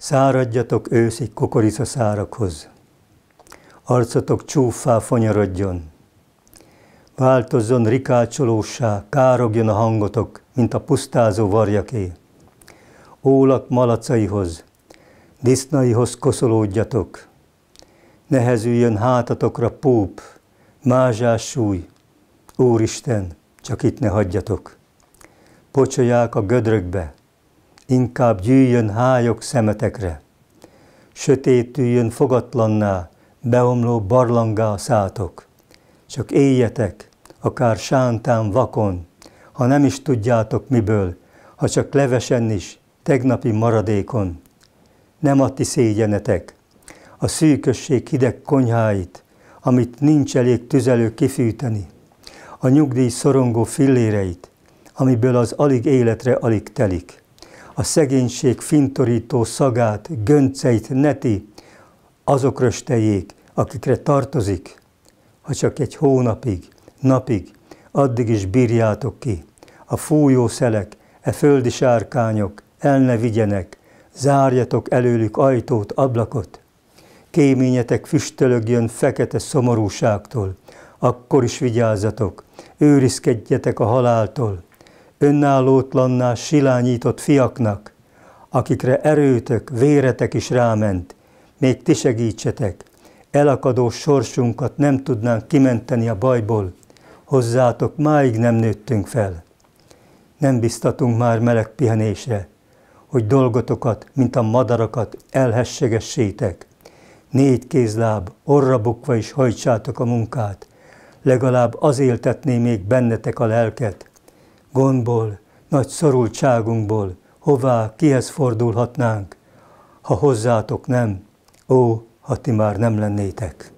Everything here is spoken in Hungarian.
Száradjatok őszi kukoricaszárakhoz. Arcotok csúffá fonyarodjon. Változzon rikácsolóssá, károgjon a hangotok, mint a pusztázó varjaké. Ólak malacaihoz, disznaihoz koszolódjatok. Nehezüljön hátatokra púp, mázsás súly. Úristen, csak itt ne hagyjatok. Pocsolják a gödrökbe, inkább gyűjjön hályok szemetekre. Sötétüljön fogatlanná, beomló barlangá a szátok. Csak éljetek, akár sántán vakon, ha nem is tudjátok miből, ha csak levesen is, tegnapi maradékon. Nem a ti szégyenetek, a szűkösség hideg konyháit, amit nincs elég tüzelő kifűteni, a nyugdíj szorongó filléreit, amiből az alig életre alig telik a szegénység fintorító szagát, gönceit neti, azok röstejék, akikre tartozik, ha csak egy hónapig, napig, addig is bírjátok ki. A fújó szelek, e földi sárkányok, el ne vigyenek, zárjatok előlük ajtót, ablakot. Kéményetek füstölögjön fekete szomorúságtól, akkor is vigyázzatok, őrizkedjetek a haláltól, önállótlanná silányított fiaknak, akikre erőtök, véretek is ráment, még ti segítsetek, elakadó sorsunkat nem tudnánk kimenteni a bajból, hozzátok máig nem nőttünk fel. Nem biztatunk már meleg pihenésre, hogy dolgotokat, mint a madarakat elhessegessétek. Négy kézláb, orra bukva is hajtsátok a munkát, legalább az éltetné még bennetek a lelket, gondból, nagy szorultságunkból, hová, kihez fordulhatnánk, ha hozzátok nem, ó, ha ti már nem lennétek.